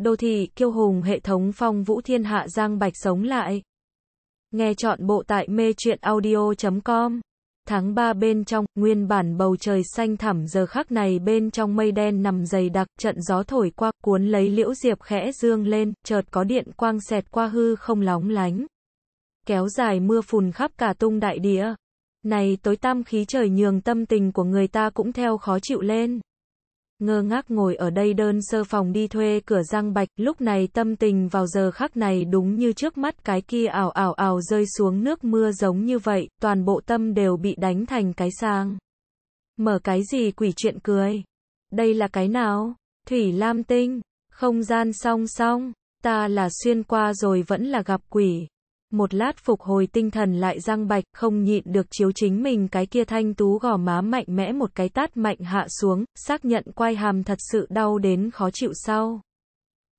đô thị kiêu hùng hệ thống phong vũ thiên hạ giang bạch sống lại. Nghe chọn bộ tại mê truyện audio.com. Tháng 3 bên trong, nguyên bản bầu trời xanh thẳm giờ khắc này bên trong mây đen nằm dày đặc, trận gió thổi qua, cuốn lấy liễu diệp khẽ dương lên, chợt có điện quang xẹt qua hư không lóng lánh. Kéo dài mưa phùn khắp cả tung đại địa. Này tối tam khí trời nhường tâm tình của người ta cũng theo khó chịu lên ngơ ngác ngồi ở đây đơn sơ phòng đi thuê cửa răng Bạch, lúc này tâm tình vào giờ khắc này đúng như trước mắt cái kia ảo ảo ảo rơi xuống nước mưa giống như vậy, toàn bộ tâm đều bị đánh thành cái sang. Mở cái gì quỷ chuyện cười? Đây là cái nào? Thủy Lam Tinh, không gian song song, ta là xuyên qua rồi vẫn là gặp quỷ một lát phục hồi tinh thần lại răng bạch, không nhịn được chiếu chính mình cái kia thanh tú gò má mạnh mẽ một cái tát mạnh hạ xuống, xác nhận quai hàm thật sự đau đến khó chịu sau.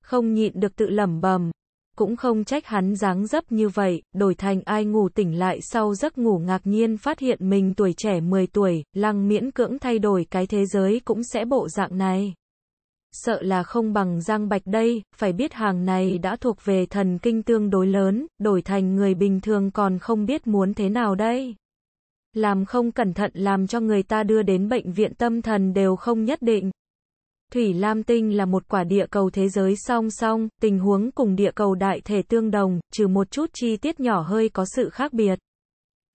Không nhịn được tự lẩm bẩm cũng không trách hắn dáng dấp như vậy, đổi thành ai ngủ tỉnh lại sau giấc ngủ ngạc nhiên phát hiện mình tuổi trẻ 10 tuổi, lăng miễn cưỡng thay đổi cái thế giới cũng sẽ bộ dạng này sợ là không bằng Giang Bạch đây, phải biết hàng này đã thuộc về thần kinh tương đối lớn, đổi thành người bình thường còn không biết muốn thế nào đây. Làm không cẩn thận làm cho người ta đưa đến bệnh viện tâm thần đều không nhất định. Thủy Lam Tinh là một quả địa cầu thế giới song song, tình huống cùng địa cầu đại thể tương đồng, trừ một chút chi tiết nhỏ hơi có sự khác biệt.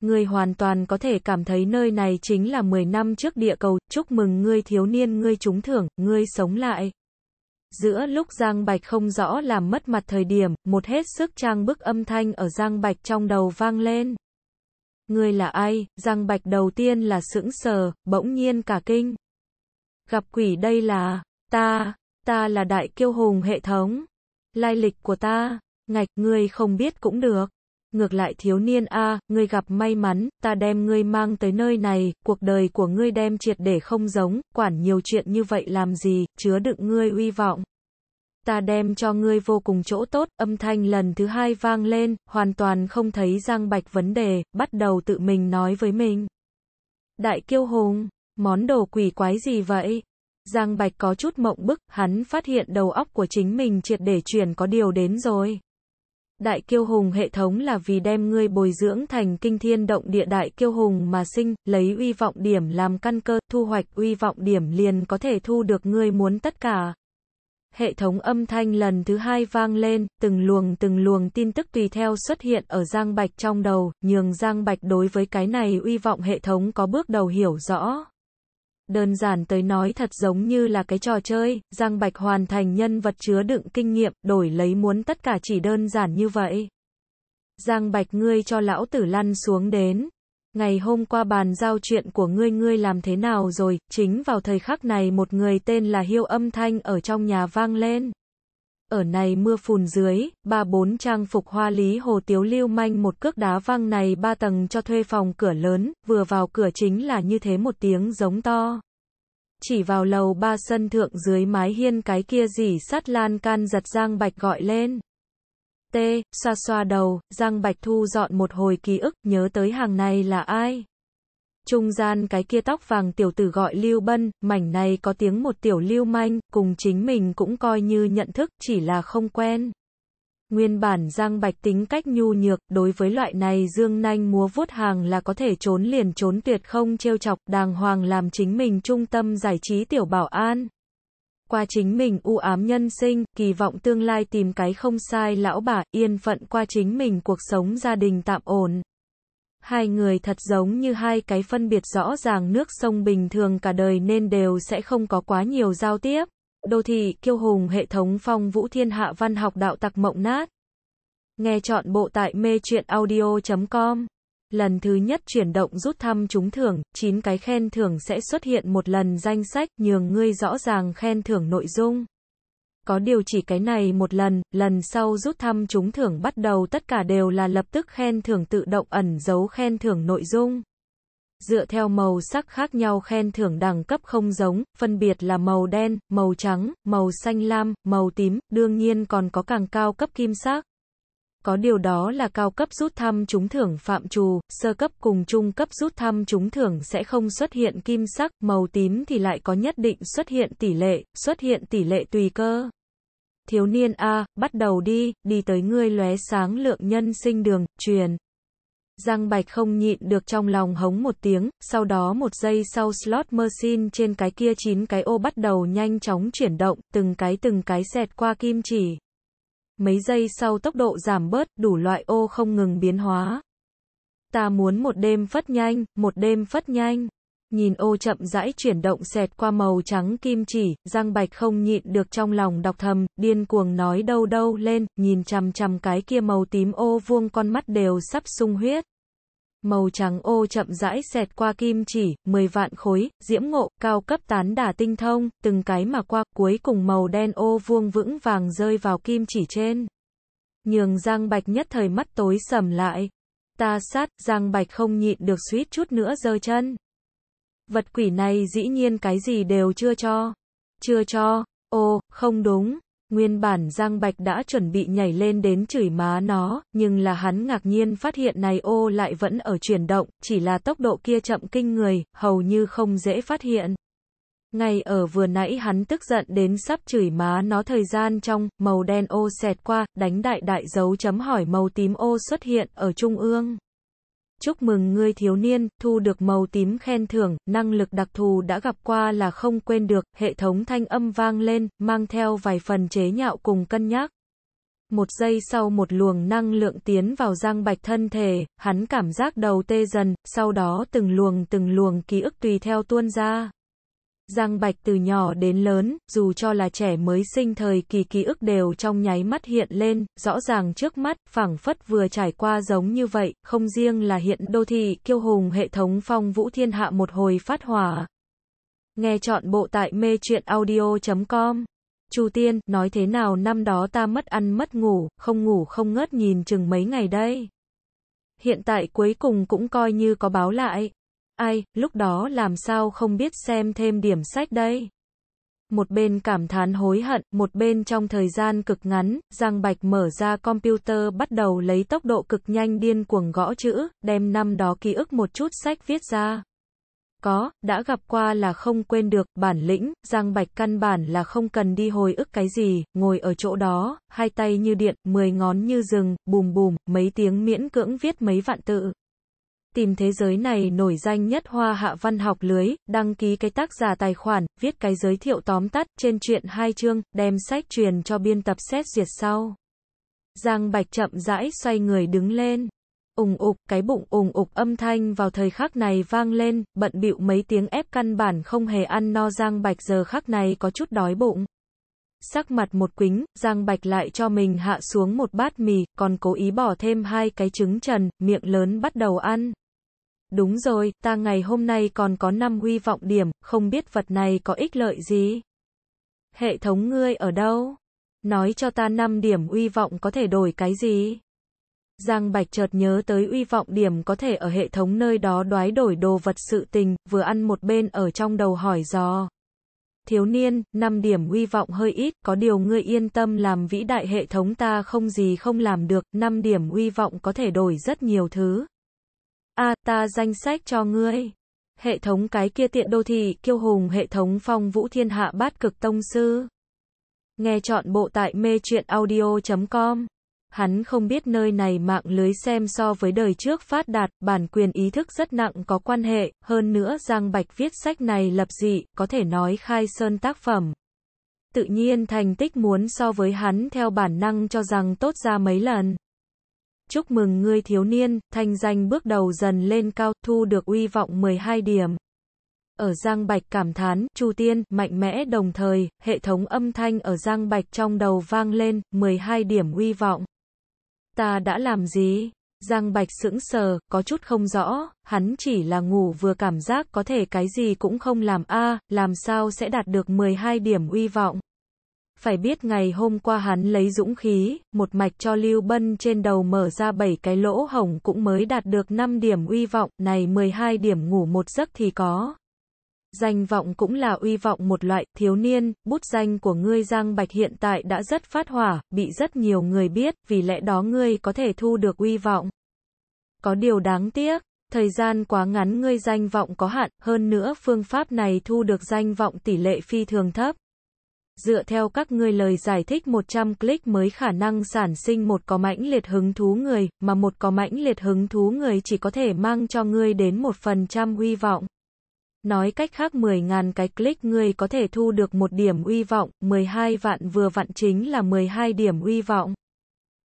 Ngươi hoàn toàn có thể cảm thấy nơi này chính là 10 năm trước địa cầu, chúc mừng ngươi thiếu niên ngươi trúng thưởng, ngươi sống lại. Giữa lúc Giang Bạch không rõ làm mất mặt thời điểm, một hết sức trang bức âm thanh ở Giang Bạch trong đầu vang lên. Ngươi là ai? Giang Bạch đầu tiên là sững sờ, bỗng nhiên cả kinh. Gặp quỷ đây là, ta, ta là đại kiêu hùng hệ thống. Lai lịch của ta, ngạch ngươi không biết cũng được ngược lại thiếu niên a, à, ngươi gặp may mắn, ta đem ngươi mang tới nơi này, cuộc đời của ngươi đem triệt để không giống, quản nhiều chuyện như vậy làm gì, chứa đựng ngươi uy vọng. Ta đem cho ngươi vô cùng chỗ tốt, âm thanh lần thứ hai vang lên, hoàn toàn không thấy Giang Bạch vấn đề, bắt đầu tự mình nói với mình. Đại kiêu hùng, món đồ quỷ quái gì vậy? Giang Bạch có chút mộng bức, hắn phát hiện đầu óc của chính mình triệt để chuyển có điều đến rồi. Đại kiêu hùng hệ thống là vì đem ngươi bồi dưỡng thành kinh thiên động địa đại kiêu hùng mà sinh, lấy uy vọng điểm làm căn cơ, thu hoạch uy vọng điểm liền có thể thu được ngươi muốn tất cả. Hệ thống âm thanh lần thứ hai vang lên, từng luồng từng luồng tin tức tùy theo xuất hiện ở Giang Bạch trong đầu, nhường Giang Bạch đối với cái này uy vọng hệ thống có bước đầu hiểu rõ đơn giản tới nói thật giống như là cái trò chơi, Giang Bạch hoàn thành nhân vật chứa đựng kinh nghiệm, đổi lấy muốn tất cả chỉ đơn giản như vậy. Giang Bạch ngươi cho lão tử lăn xuống đến. Ngày hôm qua bàn giao chuyện của ngươi ngươi làm thế nào rồi, chính vào thời khắc này một người tên là Hiêu âm thanh ở trong nhà vang lên. Ở này mưa phùn dưới, ba bốn trang phục hoa lý hồ tiếu lưu manh một cước đá văng này ba tầng cho thuê phòng cửa lớn, vừa vào cửa chính là như thế một tiếng giống to. Chỉ vào lầu ba sân thượng dưới mái hiên cái kia gì sắt lan can giật Giang Bạch gọi lên. T, xoa xoa đầu, Giang Bạch thu dọn một hồi ký ức, nhớ tới hàng này là ai? Trung gian cái kia tóc vàng tiểu tử gọi Lưu Bân, mảnh này có tiếng một tiểu lưu manh, cùng chính mình cũng coi như nhận thức, chỉ là không quen. Nguyên bản Giang Bạch tính cách nhu nhược, đối với loại này dương nanh múa vuốt hàng là có thể trốn liền trốn tuyệt không trêu chọc, đàng hoàng làm chính mình trung tâm giải trí tiểu bảo an. Qua chính mình u ám nhân sinh, kỳ vọng tương lai tìm cái không sai lão bà, yên phận qua chính mình cuộc sống gia đình tạm ổn. Hai người thật giống như hai cái phân biệt rõ ràng nước sông bình thường cả đời nên đều sẽ không có quá nhiều giao tiếp. Đô thị, kiêu hùng hệ thống phong vũ thiên hạ văn học đạo tặc mộng nát. Nghe chọn bộ tại mê truyện audio.com. Lần thứ nhất chuyển động rút thăm trúng thưởng, 9 cái khen thưởng sẽ xuất hiện một lần danh sách nhường ngươi rõ ràng khen thưởng nội dung có điều chỉ cái này một lần, lần sau rút thăm trúng thưởng bắt đầu tất cả đều là lập tức khen thưởng tự động ẩn giấu khen thưởng nội dung. Dựa theo màu sắc khác nhau khen thưởng đẳng cấp không giống, phân biệt là màu đen, màu trắng, màu xanh lam, màu tím, đương nhiên còn có càng cao cấp kim sắc. Có điều đó là cao cấp rút thăm trúng thưởng phạm trù, sơ cấp cùng trung cấp rút thăm trúng thưởng sẽ không xuất hiện kim sắc, màu tím thì lại có nhất định xuất hiện tỷ lệ, xuất hiện tỷ lệ tùy cơ thiếu niên a, bắt đầu đi, đi tới ngươi lóe sáng lượng nhân sinh đường, truyền. Giang Bạch không nhịn được trong lòng hống một tiếng, sau đó một giây sau slot machine trên cái kia chín cái ô bắt đầu nhanh chóng chuyển động, từng cái từng cái xẹt qua kim chỉ. Mấy giây sau tốc độ giảm bớt, đủ loại ô không ngừng biến hóa. Ta muốn một đêm phất nhanh, một đêm phất nhanh. Nhìn ô chậm rãi chuyển động xẹt qua màu trắng kim chỉ, Giang Bạch không nhịn được trong lòng đọc thầm, điên cuồng nói đâu đâu lên, nhìn chằm chằm cái kia màu tím ô vuông con mắt đều sắp sung huyết. Màu trắng ô chậm rãi xẹt qua kim chỉ, 10 vạn khối, diễm ngộ, cao cấp tán đả tinh thông, từng cái mà qua, cuối cùng màu đen ô vuông vững vàng rơi vào kim chỉ trên. Nhường Giang Bạch nhất thời mắt tối sầm lại. Ta sát, Giang Bạch không nhịn được suýt chút nữa giơ chân. Vật quỷ này dĩ nhiên cái gì đều chưa cho. Chưa cho, ô, không đúng. Nguyên bản Giang Bạch đã chuẩn bị nhảy lên đến chửi má nó, nhưng là hắn ngạc nhiên phát hiện này ô lại vẫn ở chuyển động, chỉ là tốc độ kia chậm kinh người, hầu như không dễ phát hiện. Ngay ở vừa nãy hắn tức giận đến sắp chửi má nó thời gian trong, màu đen ô xẹt qua, đánh đại đại dấu chấm hỏi màu tím ô xuất hiện ở trung ương. Chúc mừng ngươi thiếu niên, thu được màu tím khen thưởng, năng lực đặc thù đã gặp qua là không quên được, hệ thống thanh âm vang lên, mang theo vài phần chế nhạo cùng cân nhắc. Một giây sau một luồng năng lượng tiến vào giang bạch thân thể, hắn cảm giác đầu tê dần, sau đó từng luồng từng luồng ký ức tùy theo tuôn ra. Giang Bạch từ nhỏ đến lớn, dù cho là trẻ mới sinh thời kỳ ký ức đều trong nháy mắt hiện lên, rõ ràng trước mắt, phảng phất vừa trải qua giống như vậy, không riêng là hiện đô thị kiêu hùng hệ thống phong vũ thiên hạ một hồi phát hỏa. Nghe chọn bộ tại mê truyện audio.com Chu Tiên, nói thế nào năm đó ta mất ăn mất ngủ, không ngủ không ngớt nhìn chừng mấy ngày đây. Hiện tại cuối cùng cũng coi như có báo lại. Ai, lúc đó làm sao không biết xem thêm điểm sách đây? Một bên cảm thán hối hận, một bên trong thời gian cực ngắn, Giang Bạch mở ra computer bắt đầu lấy tốc độ cực nhanh điên cuồng gõ chữ, đem năm đó ký ức một chút sách viết ra. Có, đã gặp qua là không quên được, bản lĩnh, Giang Bạch căn bản là không cần đi hồi ức cái gì, ngồi ở chỗ đó, hai tay như điện, mười ngón như rừng, bùm bùm, mấy tiếng miễn cưỡng viết mấy vạn tự tìm thế giới này nổi danh nhất hoa hạ văn học lưới, đăng ký cái tác giả tài khoản, viết cái giới thiệu tóm tắt trên truyện hai chương, đem sách truyền cho biên tập xét duyệt sau. Giang Bạch chậm rãi xoay người đứng lên. Ùng ục, cái bụng ùng ục âm thanh vào thời khắc này vang lên, bận bịu mấy tiếng ép căn bản không hề ăn no Giang Bạch giờ khắc này có chút đói bụng. Sắc mặt một quính, Giang Bạch lại cho mình hạ xuống một bát mì, còn cố ý bỏ thêm hai cái trứng trần, miệng lớn bắt đầu ăn. Đúng rồi, ta ngày hôm nay còn có 5 huy vọng điểm, không biết vật này có ích lợi gì. Hệ thống ngươi ở đâu? Nói cho ta 5 điểm uy vọng có thể đổi cái gì? Giang Bạch chợt nhớ tới uy vọng điểm có thể ở hệ thống nơi đó đoái đổi đồ vật sự tình, vừa ăn một bên ở trong đầu hỏi dò. Thiếu niên, 5 điểm uy vọng hơi ít, có điều ngươi yên tâm làm vĩ đại hệ thống ta không gì không làm được, 5 điểm uy vọng có thể đổi rất nhiều thứ a à, ta danh sách cho ngươi. Hệ thống cái kia tiện đô thị kiêu hùng hệ thống phong vũ thiên hạ bát cực tông sư. Nghe chọn bộ tại mê chuyện audio.com. Hắn không biết nơi này mạng lưới xem so với đời trước phát đạt, bản quyền ý thức rất nặng có quan hệ, hơn nữa Giang Bạch viết sách này lập dị, có thể nói khai sơn tác phẩm. Tự nhiên thành tích muốn so với hắn theo bản năng cho rằng tốt ra mấy lần. Chúc mừng ngươi thiếu niên, thanh danh bước đầu dần lên cao, thu được uy vọng 12 điểm. Ở Giang Bạch cảm thán, Chu Tiên, mạnh mẽ đồng thời, hệ thống âm thanh ở Giang Bạch trong đầu vang lên, 12 điểm uy vọng. Ta đã làm gì? Giang Bạch sững sờ, có chút không rõ, hắn chỉ là ngủ vừa cảm giác có thể cái gì cũng không làm a, làm sao sẽ đạt được 12 điểm uy vọng. Phải biết ngày hôm qua hắn lấy dũng khí, một mạch cho Lưu Bân trên đầu mở ra 7 cái lỗ hổng cũng mới đạt được 5 điểm uy vọng, này 12 điểm ngủ một giấc thì có. Danh vọng cũng là uy vọng một loại, thiếu niên, bút danh của ngươi Giang Bạch hiện tại đã rất phát hỏa, bị rất nhiều người biết, vì lẽ đó ngươi có thể thu được uy vọng. Có điều đáng tiếc, thời gian quá ngắn ngươi danh vọng có hạn, hơn nữa phương pháp này thu được danh vọng tỷ lệ phi thường thấp. Dựa theo các ngươi lời giải thích 100 click mới khả năng sản sinh một có mãnh liệt hứng thú người, mà một có mãnh liệt hứng thú người chỉ có thể mang cho ngươi đến một phần trăm hy vọng. Nói cách khác 10.000 cái click ngươi có thể thu được một điểm uy vọng, 12 vạn vừa vạn chính là 12 điểm uy vọng.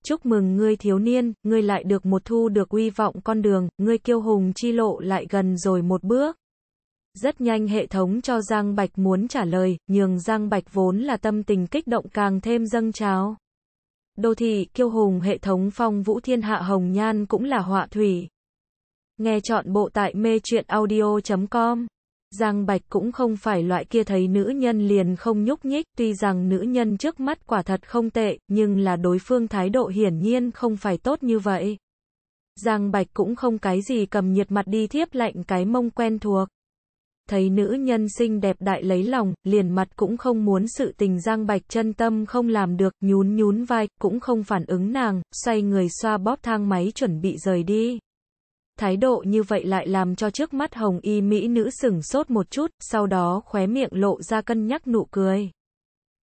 Chúc mừng ngươi thiếu niên, ngươi lại được một thu được uy vọng con đường, ngươi kiêu hùng chi lộ lại gần rồi một bước. Rất nhanh hệ thống cho Giang Bạch muốn trả lời, nhường Giang Bạch vốn là tâm tình kích động càng thêm dâng trào. Đô thị, kiêu hùng hệ thống phong vũ thiên hạ hồng nhan cũng là họa thủy. Nghe chọn bộ tại mê truyện audio.com. Giang Bạch cũng không phải loại kia thấy nữ nhân liền không nhúc nhích, tuy rằng nữ nhân trước mắt quả thật không tệ, nhưng là đối phương thái độ hiển nhiên không phải tốt như vậy. Giang Bạch cũng không cái gì cầm nhiệt mặt đi thiếp lạnh cái mông quen thuộc thấy nữ nhân xinh đẹp đại lấy lòng, liền mặt cũng không muốn sự tình Giang Bạch chân tâm không làm được, nhún nhún vai, cũng không phản ứng nàng, xoay người xoa bóp thang máy chuẩn bị rời đi. Thái độ như vậy lại làm cho trước mắt hồng y mỹ nữ sửng sốt một chút, sau đó khóe miệng lộ ra cân nhắc nụ cười.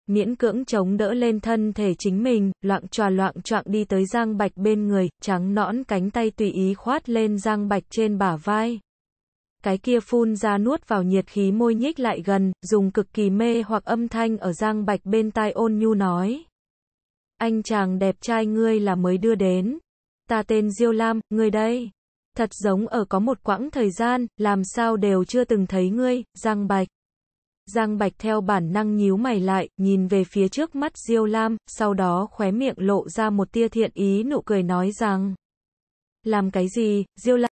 Miễn cưỡng chống đỡ lên thân thể chính mình, loạn tròa loạn trọng đi tới Giang Bạch bên người, trắng nõn cánh tay tùy ý khoát lên Giang Bạch trên bả vai cái kia phun ra nuốt vào nhiệt khí môi nhích lại gần, dùng cực kỳ mê hoặc âm thanh ở Giang Bạch bên tai ôn nhu nói. Anh chàng đẹp trai ngươi là mới đưa đến. Ta tên Diêu Lam, ngươi đây. Thật giống ở có một quãng thời gian, làm sao đều chưa từng thấy ngươi, Giang Bạch. Giang Bạch theo bản năng nhíu mày lại, nhìn về phía trước mắt Diêu Lam, sau đó khóe miệng lộ ra một tia thiện ý nụ cười nói rằng. Làm cái gì, Diêu Lam?